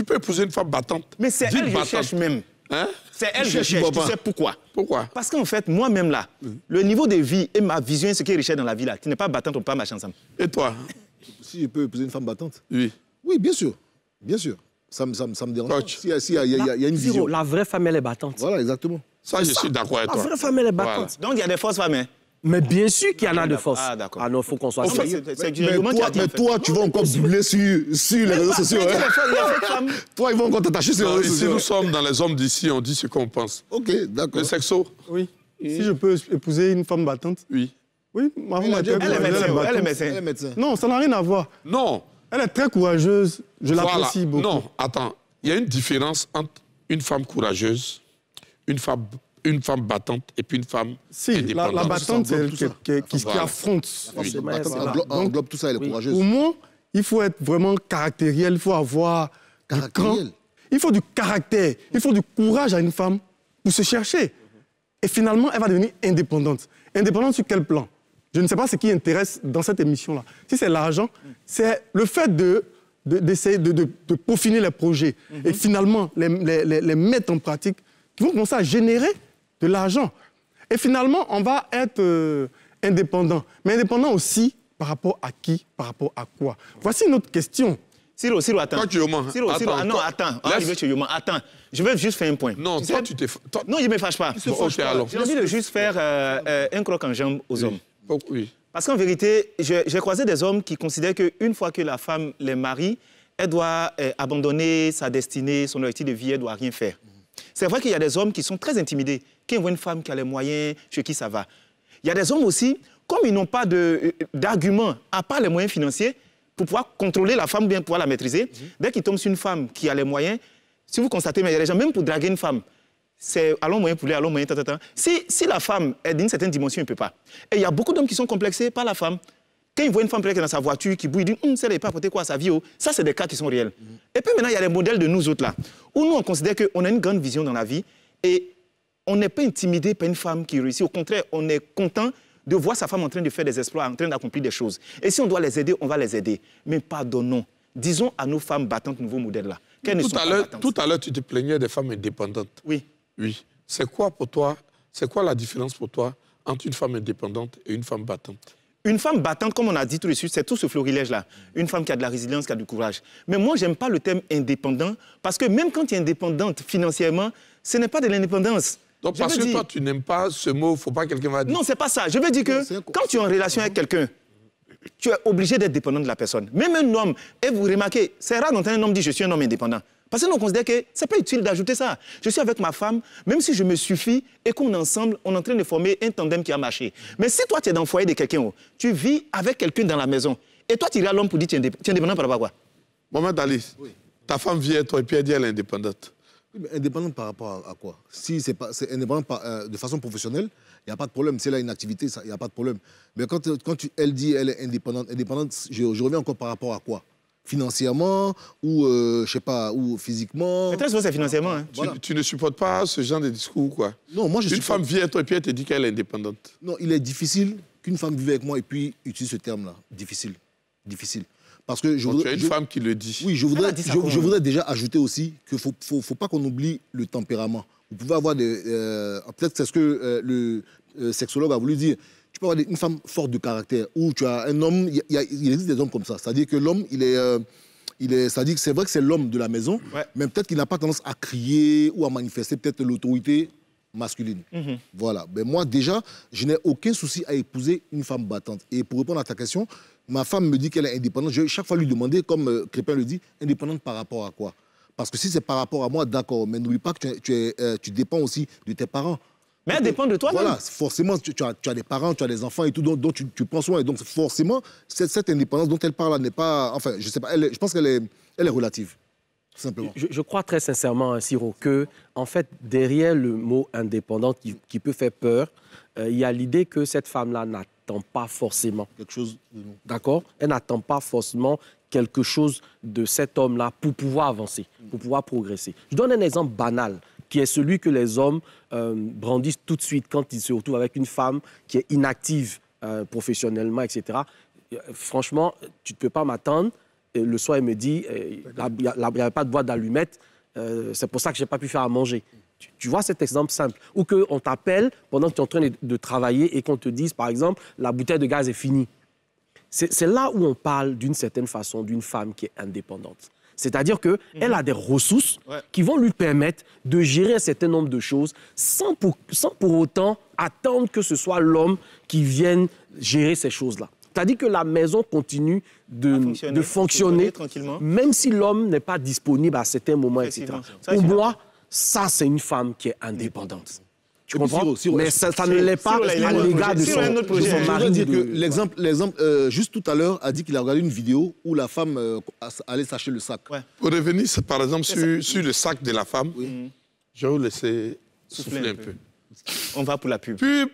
Tu peux épouser une femme battante. Mais c'est elle qui cherche même. Hein? C'est elle qui je cherche. Tu sais pourquoi Pourquoi Parce qu'en fait, moi-même là, mm. le niveau de vie et ma vision, ce qui est riche dans la vie là, tu n'es pas battante, on pas machin, ensemble. Et toi Si je peux épouser une femme battante Oui. Oui, bien sûr. Bien sûr. Ça, me, dérange. Si, il y, a une vision. la vraie femme, elle est battante. Voilà, exactement. Ça, je suis d'accord avec toi. La vraie femme, elle est battante. Donc, il y a des fausses femmes. Hein. Mais bien sûr qu'il y en a de force. Ah, d'accord. Ah non, il faut qu'on soit sérieux. Mais toi, tu vas encore brûler sur, les réseaux sociaux. Hein. Toi, ils vont encore t'attacher sur les réseaux Si nous sommes dans les hommes d'ici, on dit ce qu'on pense. Ok, d'accord. Le sexo Oui. Si je peux épouser une femme battante Oui. Oui, ma femme elle, est médecin. Elle est médecin. Non, ça n'a rien à voir. Non. Elle est très courageuse. Je l'apprécie beaucoup. Non, attends. Il y a une différence entre une femme courageuse, une femme une femme battante et puis une femme indépendante. La, battante, c'est qui, qui, qui, affronte. englobe, tout ça, elle est courageuse. Au moins, il faut être vraiment caractériel, il faut avoir Il faut du caractère, il faut du courage à une femme pour se chercher. Et finalement, elle va devenir indépendante. Indépendante sur quel plan Je ne sais pas ce qui intéresse dans cette émission-là. Si c'est l'argent, c'est le fait de d'essayer de, de, peaufiner les projets mhm. et finalement les, les mettre en pratique qui vont commencer à générer de l'argent. Et finalement, on va être euh, indépendant. Mais indépendant aussi par rapport à qui, par rapport à quoi. Voici notre question. si Siro, attends. attends, non, attends. je veux Attends. Je juste faire un point. Non, toi, tu t'es. Non, il ne me fâche pas. Je okay, J'ai envie de juste faire euh, euh, un croc en jambe aux hommes. Oh, oui. Parce qu'en vérité, j'ai croisé des hommes qui considèrent qu'une fois que la femme les marie, elle doit abandonner sa destinée, son objectif de vie, elle ne doit rien faire. C'est vrai qu'il y a des hommes qui sont très intimidés qui voit une femme qui a les moyens, chez qui ça va. Il y a des hommes aussi, comme ils n'ont pas euh, d'arguments, à part les moyens financiers, pour pouvoir contrôler la femme, bien pouvoir la maîtriser, mhm. dès qu'ils tombent sur une femme qui a les moyens, si vous constatez, mais il y a des gens, même pour draguer une femme, c'est allons moyen poulet, allons moyen, tant, tant, tant. Si, si la femme est d'une certaine dimension, il ne peut pas. Et il y a beaucoup d'hommes qui sont complexés par la femme. Quand ils voient une femme qui est dans sa voiture, qui bouille, ils disent, ça hum, n'est pas apporté quoi à sa vie. Oh? Ça, c'est des cas qui sont réels. Mhm. Et puis maintenant, il y a les modèles de nous autres là, où nous, on considère qu'on a une grande vision dans la vie et on n'est pas intimidé par une femme qui réussit. Au contraire, on est content de voir sa femme en train de faire des exploits, en train d'accomplir des choses. Et si on doit les aider, on va les aider. Mais pardonnons. Disons à nos femmes battantes, nouveau modèle-là, ne sont à Tout à l'heure, tu te plaignais des femmes indépendantes. Oui. Oui. C'est quoi pour toi, c'est quoi la différence pour toi entre une femme indépendante et une femme battante une femme battante, comme on a dit tout de suite, c'est tout ce florilège-là. Une femme qui a de la résilience, qui a du courage. Mais moi, je n'aime pas le terme indépendant, parce que même quand tu es indépendante financièrement, ce n'est pas de l'indépendance parce que toi, tu n'aimes pas ce mot, faut pas que quelqu'un va dire. Non, c'est pas ça. Je veux dire que quand tu es en relation avec quelqu'un, tu es obligé d'être dépendant de la personne. Même un homme, et vous remarquez, c'est rare d'entendre un homme dire je suis un homme indépendant. Parce que nous, on considère que c'est pas utile d'ajouter ça. Je suis avec ma femme, même si je me suffis et qu'on est ensemble, on est en train de former un tandem qui a marché. Mais si toi, tu es dans le foyer de quelqu'un, tu vis avec quelqu'un dans la maison, et toi, tu iras à l'homme pour dire tu es indépendant par rapport à quoi Maman Dali, ta femme vient toi et puis elle dit elle est indépendante. Indépendante par rapport à quoi Si c'est indépendant euh, de façon professionnelle, il n'y a pas de problème. Si elle a une activité, il n'y a pas de problème. Mais quand, euh, quand tu, elle dit elle est indépendante, indépendante, je, reviens encore par rapport à quoi financièrement ou euh, je sais pas ou physiquement. Mais très souvent c'est financièrement. Hein. Tu, ne supportes pas ce genre de discours quoi. Non moi je. Une femme vient avec toi et puis elle te dit qu'elle est indépendante. Non il est difficile qu'une femme vive avec moi et puis utilise ce terme là difficile difficile parce que je voudrais, tu as une femme qui le dit. Oui, je voudrais, ah, je, voudrais déjà ajouter aussi qu'il ne faut, pas qu'on oublie le tempérament. Vous pouvez avoir des... Peut-être c'est ce que euh, le euh, sexologue a voulu dire. Tu peux avoir une femme forte de caractère ou tu as un homme... il existe des hommes comme ça. C'est-à-dire que l'homme, il est... Euh, il est, ça que c'est vrai que c'est l'homme de la maison, mais peut-être qu'il n'a pas tendance à crier ou à manifester peut-être l'autorité masculine. Mhm. Voilà. Mais ben, moi, déjà, je n'ai aucun souci à épouser une femme battante. Et pour répondre à ta question, ma femme me dit qu'elle est indépendante. Je vais chaque fois lui demander, comme euh, Crépin le dit, indépendante par rapport à quoi Parce que si c'est par rapport à moi, d'accord. Mais n'oublie pas que tu, es, euh, dépends aussi de tes parents. Mais elle dépend de toi, Voilà, forcément, tu, as, des parents, tu as des enfants et tout, dont tu, prends soin. Et donc, forcément, cette, indépendance dont elle parle n'est pas. Enfin, je sais pas, je pense qu'elle est relative. Je, crois très sincèrement, hein, Siro, que en fait, derrière le mot indépendante qui, peut faire peur, euh, il y a l'idée que cette femme-là n'attend pas forcément quelque chose. D'accord Elle n'attend pas forcément quelque chose de cet homme-là pour pouvoir avancer, mm. pour pouvoir progresser. Je donne un exemple banal qui est celui que les hommes euh, brandissent tout de suite quand ils se retrouvent avec une femme qui est inactive euh, professionnellement, etc. Franchement, tu ne peux pas m'attendre le soir, il me dit, il eh, n'y avait pas de boîte d'allumettes, euh, c'est pour ça que je n'ai pas pu faire à manger. Tu, vois cet exemple simple. Ou qu'on t'appelle pendant que tu es en train de, travailler et qu'on te dise, par exemple, la bouteille de gaz est finie. C'est là où on parle d'une certaine façon d'une femme qui est indépendante. C'est-à-dire qu'elle mhm. a des ressources qui vont lui permettre de gérer un certain nombre de choses sans pour, sans pour autant attendre que ce soit l'homme qui vienne gérer ces choses-là. C'est-à-dire que la maison continue de, fonctionner, même si l'homme n'est pas disponible à certains moments, etc. Pour moi, ça, c'est une femme qui est indépendante. Tu comprends Siro, Mais ça, ne l'est pas à l'égard de, son, mari. Je l'exemple, l'exemple euh, juste tout à l'heure, a dit qu'il a regardé une vidéo où la femme euh, allait s'acheter le sac. Pour revenir, par exemple, sur, sur, le sac de la femme, je vais vous laisser souffler, un, peu. peu. On va pour la pub. Pub